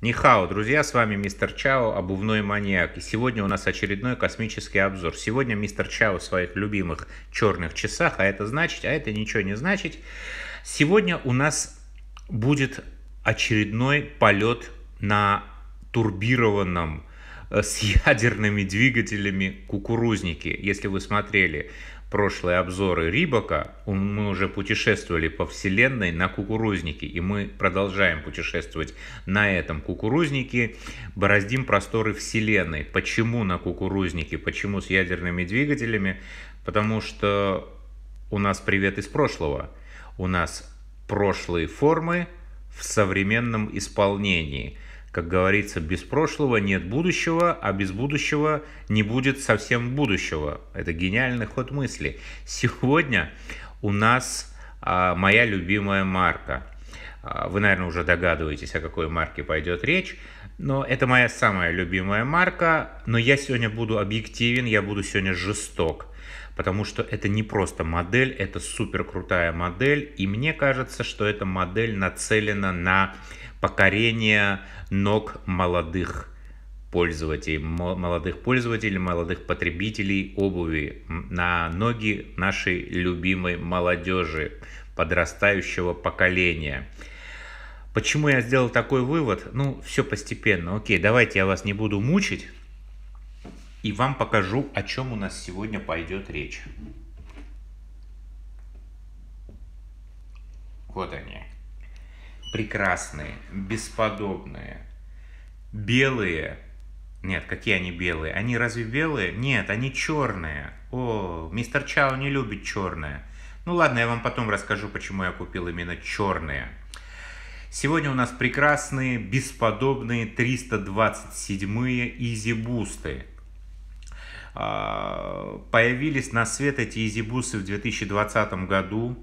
Нихао, друзья, с вами мистер Чао, обувной маньяк. И сегодня у нас очередной космический обзор. Сегодня мистер Чао в своих любимых черных часах, а это значит, а это ничего не значит. Сегодня у нас будет очередной полет на турбированном э, с ядерными двигателями кукурузнике, если вы смотрели прошлые обзоры Рибака, мы уже путешествовали по вселенной на кукурузнике, и мы продолжаем путешествовать на этом кукурузнике, бороздим просторы вселенной. Почему на кукурузнике, почему с ядерными двигателями? Потому что у нас привет из прошлого, у нас прошлые формы в современном исполнении – как говорится, без прошлого нет будущего, а без будущего не будет совсем будущего. Это гениальный ход мысли. Сегодня у нас а, моя любимая марка. А, вы, наверное, уже догадываетесь, о какой марке пойдет речь. Но это моя самая любимая марка. Но я сегодня буду объективен, я буду сегодня жесток. Потому что это не просто модель, это супер крутая модель. И мне кажется, что эта модель нацелена на покорение ног молодых пользователей, молодых пользователей, молодых потребителей обуви на ноги нашей любимой молодежи, подрастающего поколения. Почему я сделал такой вывод? Ну, все постепенно. Окей, давайте я вас не буду мучить и вам покажу, о чем у нас сегодня пойдет речь. Вот они прекрасные, бесподобные, белые. Нет, какие они белые? Они разве белые? Нет, они черные. О, мистер Чао не любит черное. Ну ладно, я вам потом расскажу, почему я купил именно черные. Сегодня у нас прекрасные, бесподобные 327-е изи-бусты. А, появились на свет эти изи-бусы в 2020 году.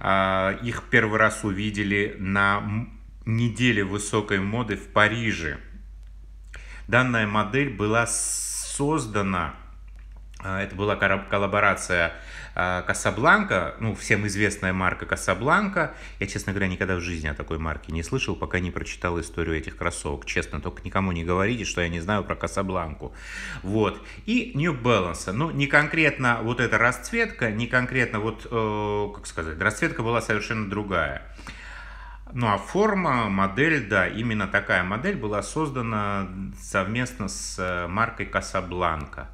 А, их первый раз увидели на неделе высокой моды в Париже. Данная модель была создана, а, это была коллаборация а, Касабланка, ну, всем известная марка Касабланка. Я, честно говоря, никогда в жизни о такой марке не слышал, пока не прочитал историю этих кроссовок. Честно, только никому не говорите, что я не знаю про Касабланку. Вот. И New Balance. Ну, не конкретно вот эта расцветка, не конкретно вот, э, как сказать, расцветка была совершенно другая. Ну а форма, модель, да, именно такая модель была создана совместно с э, маркой Касабланка.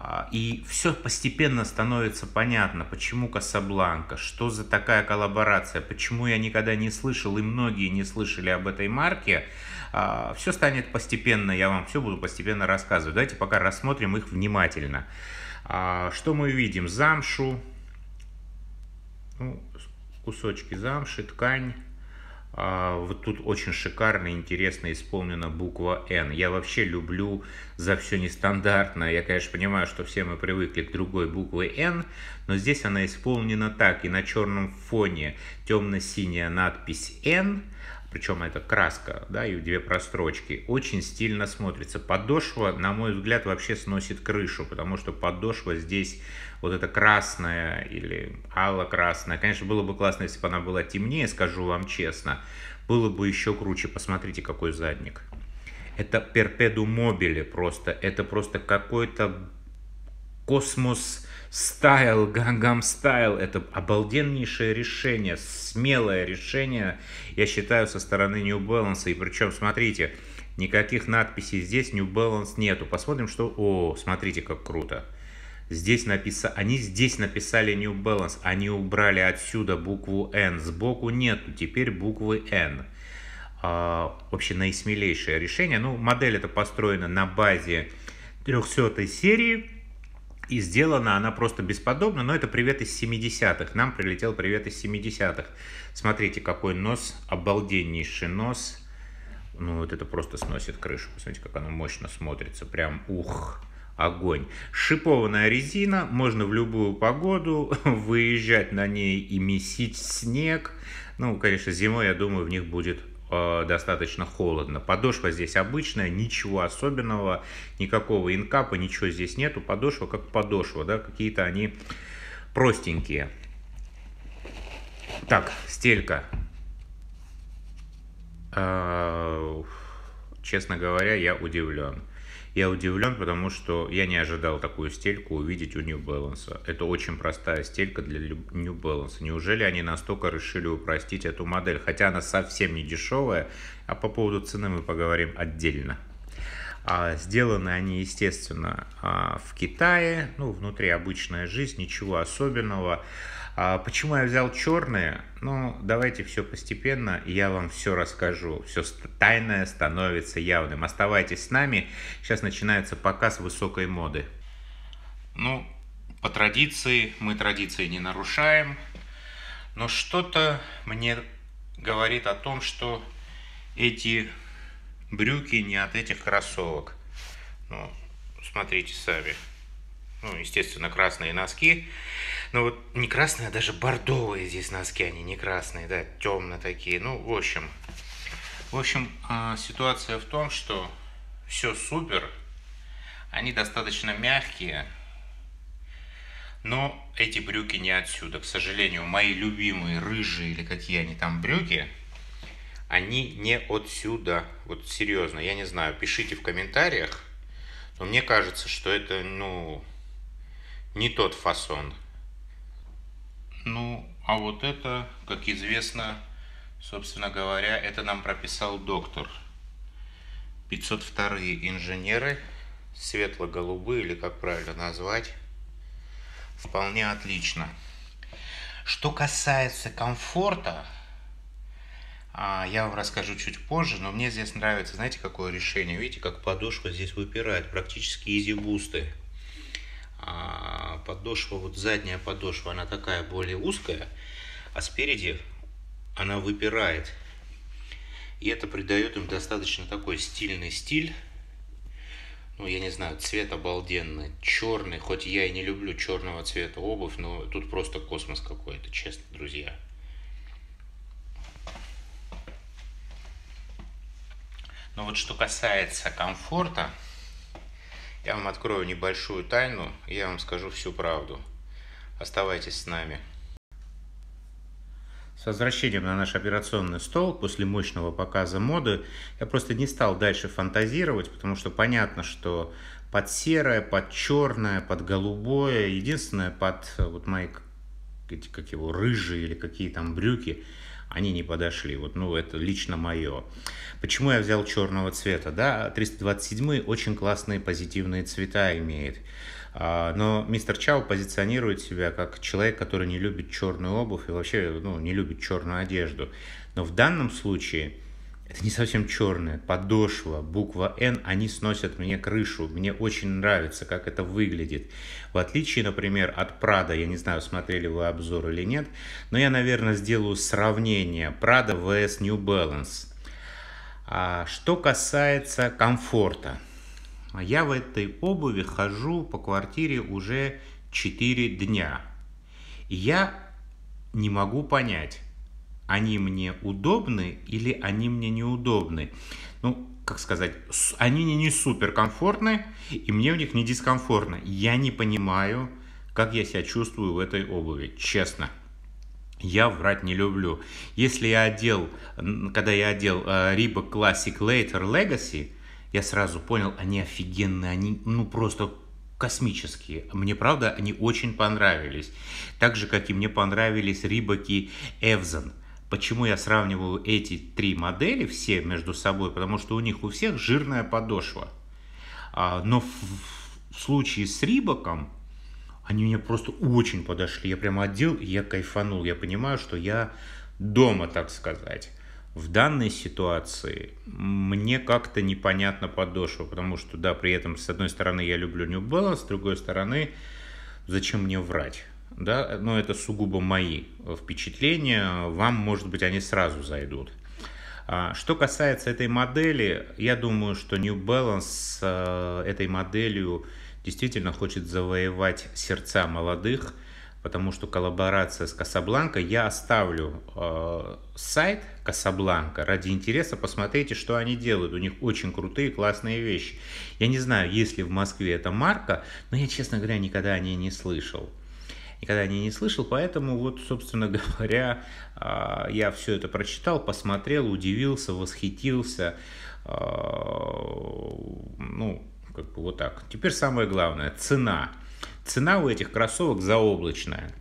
А, и все постепенно становится понятно, почему Касабланка, что за такая коллаборация, почему я никогда не слышал и многие не слышали об этой марке. А, все станет постепенно, я вам все буду постепенно рассказывать. Давайте пока рассмотрим их внимательно. А, что мы видим? Замшу, ну, кусочки замши, ткань, а, вот тут очень шикарно, интересно исполнена буква «Н». Я вообще люблю за все нестандартное. Я, конечно, понимаю, что все мы привыкли к другой букве «Н», но здесь она исполнена так. И на черном фоне темно-синяя надпись «Н», причем это краска, да, и две прострочки, очень стильно смотрится. Подошва, на мой взгляд, вообще сносит крышу, потому что подошва здесь вот эта красная или алло-красная. Конечно, было бы классно, если бы она была темнее, скажу вам честно. Было бы еще круче. Посмотрите, какой задник. Это перпеду мобили просто. Это просто какой-то космос Стайл, Гангам Стайл, это обалденнейшее решение, смелое решение, я считаю, со стороны New Balance. И причем, смотрите, никаких надписей здесь New Balance нету. Посмотрим, что... О, смотрите, как круто. Здесь написано, они здесь написали New Balance, они убрали отсюда букву N, сбоку нету, теперь буквы N. А, вообще наисмелейшее решение. Ну, модель это построена на базе 300 серии, и сделана она просто бесподобно, но это привет из 70-х. Нам прилетел привет из 70-х. Смотрите, какой нос, обалденнейший нос. Ну, вот это просто сносит крышу. Посмотрите, как оно мощно смотрится. Прям ух, огонь. Шипованная резина, можно в любую погоду выезжать на ней и месить снег. Ну, конечно, зимой, я думаю, в них будет Э, достаточно холодно. Подошва здесь обычная, ничего особенного, никакого инкапа, ничего здесь нету. Подошва как подошва, да, какие-то они простенькие. Так, стелька. Э, честно говоря, я удивлен. Я удивлен, потому что я не ожидал такую стельку увидеть у New Balance. Это очень простая стелька для New Balance. Неужели они настолько решили упростить эту модель? Хотя она совсем не дешевая, а по поводу цены мы поговорим отдельно. А сделаны они, естественно, а, в Китае, ну, внутри обычная жизнь, ничего особенного. А почему я взял черные? Ну, давайте все постепенно, я вам все расскажу. Все тайное становится явным. Оставайтесь с нами. Сейчас начинается показ высокой моды. Ну, по традиции, мы традиции не нарушаем. Но что-то мне говорит о том, что эти брюки не от этих кроссовок. Ну, смотрите сами. Ну, естественно, красные носки. Ну вот не красные, а даже бордовые здесь носки, они не красные, да, темно такие. Ну, в общем, в общем, а, ситуация в том, что все супер, они достаточно мягкие, но эти брюки не отсюда. К сожалению, мои любимые рыжие или какие они там брюки, они не отсюда. Вот серьезно, я не знаю, пишите в комментариях, но мне кажется, что это, ну, не тот фасон. Ну, а вот это, как известно, собственно говоря, это нам прописал доктор. 502 инженеры, светло-голубые, или как правильно назвать, вполне отлично. Что касается комфорта, а, я вам расскажу чуть позже, но мне здесь нравится, знаете, какое решение? Видите, как подушка здесь выпирает, практически изи-бусты а подошва, вот задняя подошва, она такая более узкая, а спереди она выпирает. И это придает им достаточно такой стильный стиль. Ну, я не знаю, цвет обалденный, черный, хоть я и не люблю черного цвета обувь, но тут просто космос какой-то, честно, друзья. Но вот что касается комфорта, я вам открою небольшую тайну, и я вам скажу всю правду. Оставайтесь с нами. С возвращением на наш операционный стол после мощного показа моды я просто не стал дальше фантазировать, потому что понятно, что под серое, под черное, под голубое, единственное под э, вот мои эти как его, рыжие или какие там брюки, они не подошли. Вот, ну, это лично мое. Почему я взял черного цвета? Да, 327 очень классные позитивные цвета имеет. А, но мистер Чао позиционирует себя как человек, который не любит черную обувь и вообще ну, не любит черную одежду. Но в данном случае – это не совсем черное, подошва, буква N, они сносят мне крышу, мне очень нравится, как это выглядит. В отличие, например, от Прада, я не знаю, смотрели вы обзор или нет, но я, наверное, сделаю сравнение Prada vs New Balance. А что касается комфорта, я в этой обуви хожу по квартире уже 4 дня. я не могу понять, они мне удобны или они мне неудобны. Ну, как сказать, они мне не супер суперкомфортны, и мне в них не дискомфортно. Я не понимаю, как я себя чувствую в этой обуви, честно. Я врать не люблю. Если я одел, когда я одел э, Reebok Classic Later Legacy, я сразу понял, они офигенные, они ну просто космические. Мне, правда, они очень понравились. Так же, как и мне понравились Рибаки Эвзон – Почему я сравниваю эти три модели все между собой? Потому что у них у всех жирная подошва. А, но в случае с Рибаком они мне просто очень подошли. Я прямо отдел, и я кайфанул. Я понимаю, что я дома, так сказать. В данной ситуации мне как-то непонятно подошва, потому что, да, при этом, с одной стороны, я люблю New Balance, с другой стороны, зачем мне врать? да, но это сугубо мои э, впечатления, вам, может быть, они сразу зайдут. А, что касается этой модели, я думаю, что New Balance с э, этой моделью действительно хочет завоевать сердца молодых, потому что коллаборация с Casablanca. я оставлю э, сайт Casablanca. ради интереса, посмотрите, что они делают, у них очень крутые, классные вещи. Я не знаю, есть ли в Москве эта марка, но я, честно говоря, никогда о ней не слышал никогда о ней не слышал, поэтому вот, собственно говоря, а, я все это прочитал, посмотрел, удивился, восхитился, а, ну, как бы вот так. Теперь самое главное, цена. Цена у этих кроссовок заоблачная.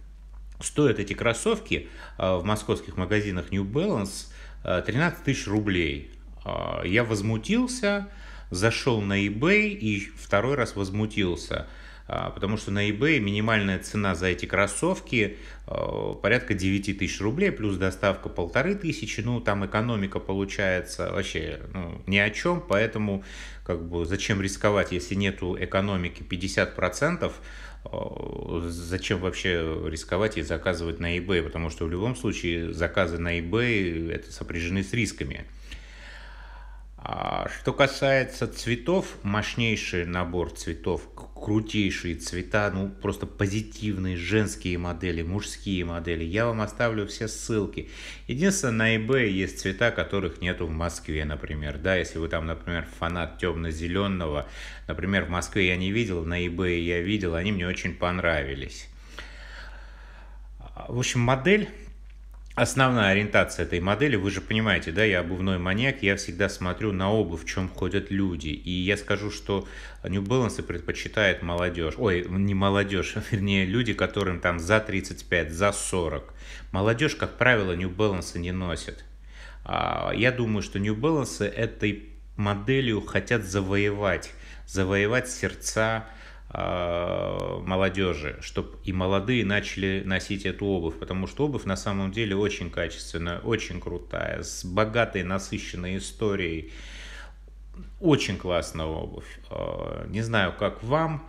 Стоят эти кроссовки а, в московских магазинах New Balance 13 тысяч рублей. Я возмутился, зашел на eBay и второй раз возмутился – а, потому что на eBay минимальная цена за эти кроссовки а, порядка 9 тысяч рублей, плюс доставка полторы тысячи, ну там экономика получается вообще ну, ни о чем, поэтому как бы зачем рисковать, если нету экономики 50%, а, зачем вообще рисковать и заказывать на eBay, потому что в любом случае заказы на eBay э, это сопряжены с рисками. А, что касается цветов, мощнейший набор цветов, крутейшие цвета, ну просто позитивные женские модели, мужские модели. Я вам оставлю все ссылки. Единственное, на eBay есть цвета, которых нету в Москве, например. Да, если вы там, например, фанат темно-зеленого, например, в Москве я не видел, на eBay я видел, они мне очень понравились. А, в общем, модель основная ориентация этой модели, вы же понимаете, да, я обувной маньяк, я всегда смотрю на обувь, в чем ходят люди. И я скажу, что New Balance предпочитает молодежь, ой, не молодежь, а вернее, люди, которым там за 35, за 40. Молодежь, как правило, New Balance не носит. А, я думаю, что New Balance этой моделью хотят завоевать, завоевать сердца а, молодежи, чтобы и молодые начали носить эту обувь, потому что обувь на самом деле очень качественная, очень крутая, с богатой, насыщенной историей. Очень классная обувь. А, не знаю, как вам,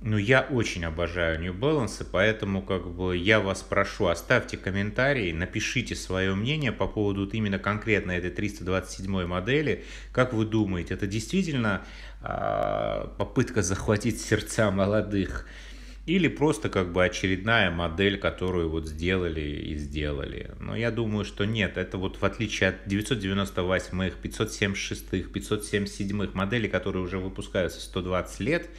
ну, я очень обожаю New Balance, поэтому как бы я вас прошу, оставьте комментарий, напишите свое мнение по поводу вот именно конкретно этой 327 модели. Как вы думаете, это действительно э, попытка захватить сердца молодых? Или просто как бы очередная модель, которую вот сделали и сделали. Но я думаю, что нет. Это вот в отличие от 998-х, 576-х, 577-х моделей, которые уже выпускаются 120 лет,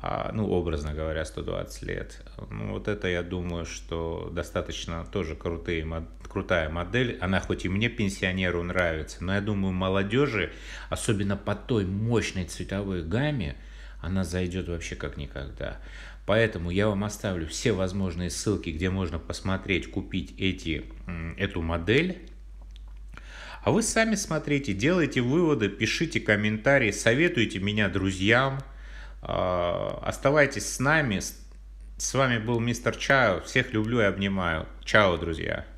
а, ну, образно говоря, 120 лет. Ну, вот это, я думаю, что достаточно тоже крутые, крутая модель. Она хоть и мне, пенсионеру, нравится, но я думаю, молодежи, особенно по той мощной цветовой гамме, она зайдет вообще как никогда. Поэтому я вам оставлю все возможные ссылки, где можно посмотреть, купить эти, эту модель. А вы сами смотрите, делайте выводы, пишите комментарии, советуйте меня друзьям – а, оставайтесь с нами. С вами был мистер Чао. Всех люблю и обнимаю. Чао, друзья.